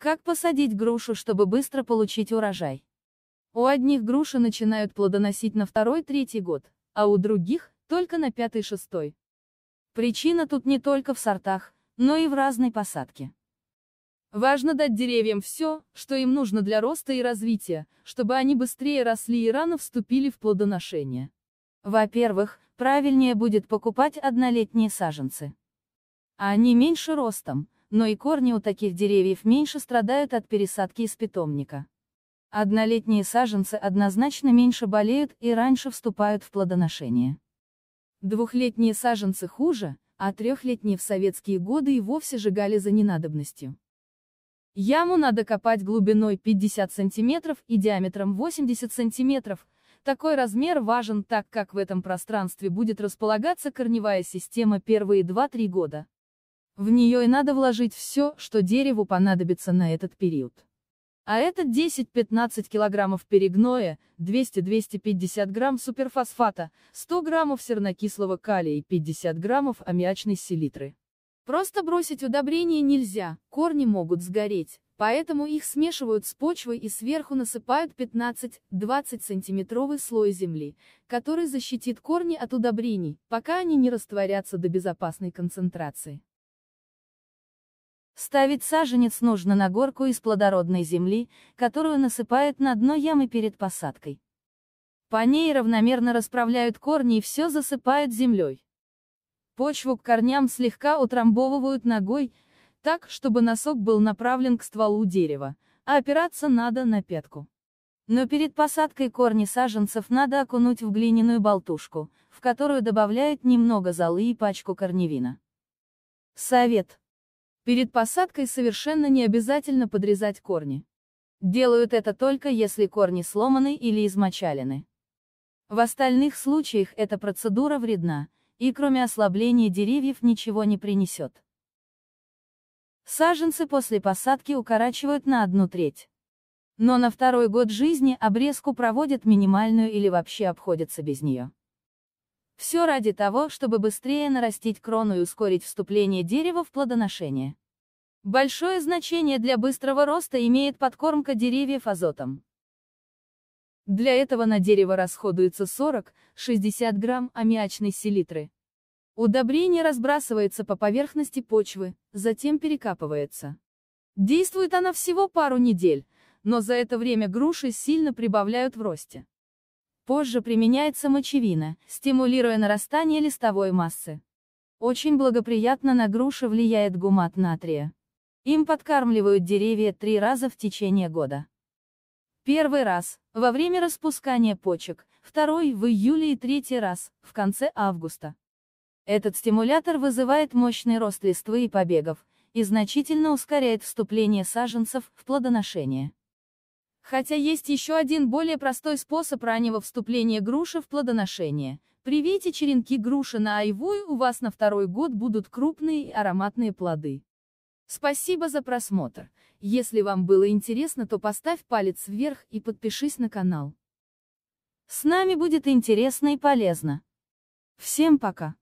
Как посадить грушу, чтобы быстро получить урожай? У одних груши начинают плодоносить на второй-третий год, а у других – только на пятый-шестой. Причина тут не только в сортах, но и в разной посадке. Важно дать деревьям все, что им нужно для роста и развития, чтобы они быстрее росли и рано вступили в плодоношение. Во-первых, правильнее будет покупать однолетние саженцы. А они меньше ростом, но и корни у таких деревьев меньше страдают от пересадки из питомника. Однолетние саженцы однозначно меньше болеют и раньше вступают в плодоношение. Двухлетние саженцы хуже, а трехлетние в советские годы и вовсе сжигали за ненадобностью. Яму надо копать глубиной 50 см и диаметром 80 см, такой размер важен так, как в этом пространстве будет располагаться корневая система первые 2-3 года. В нее и надо вложить все, что дереву понадобится на этот период. А это 10-15 килограммов перегноя, 200-250 грамм суперфосфата, 100 граммов сернокислого калия и 50 граммов аммиачной селитры. Просто бросить удобрения нельзя, корни могут сгореть, поэтому их смешивают с почвой и сверху насыпают 15-20 сантиметровый слой земли, который защитит корни от удобрений, пока они не растворятся до безопасной концентрации. Ставить саженец нужно на горку из плодородной земли, которую насыпают на дно ямы перед посадкой. По ней равномерно расправляют корни и все засыпают землей. Почву к корням слегка утрамбовывают ногой, так, чтобы носок был направлен к стволу дерева, а опираться надо на пятку. Но перед посадкой корни саженцев надо окунуть в глиняную болтушку, в которую добавляют немного золы и пачку корневина. Совет. Перед посадкой совершенно не обязательно подрезать корни. Делают это только если корни сломаны или измочалены. В остальных случаях эта процедура вредна, и кроме ослабления деревьев ничего не принесет. Саженцы после посадки укорачивают на одну треть. Но на второй год жизни обрезку проводят минимальную или вообще обходятся без нее. Все ради того, чтобы быстрее нарастить крону и ускорить вступление дерева в плодоношение. Большое значение для быстрого роста имеет подкормка деревьев азотом. Для этого на дерево расходуется 40-60 грамм аммиачной селитры. Удобрение разбрасывается по поверхности почвы, затем перекапывается. Действует она всего пару недель, но за это время груши сильно прибавляют в росте. Позже применяется мочевина, стимулируя нарастание листовой массы. Очень благоприятно на груши влияет гумат натрия. Им подкармливают деревья три раза в течение года. Первый раз – во время распускания почек, второй – в июле и третий раз – в конце августа. Этот стимулятор вызывает мощный рост листвы и побегов, и значительно ускоряет вступление саженцев в плодоношение. Хотя есть еще один более простой способ раннего вступления груши в плодоношение. Привейте черенки груши на айву у вас на второй год будут крупные и ароматные плоды. Спасибо за просмотр. Если вам было интересно, то поставь палец вверх и подпишись на канал. С нами будет интересно и полезно. Всем пока.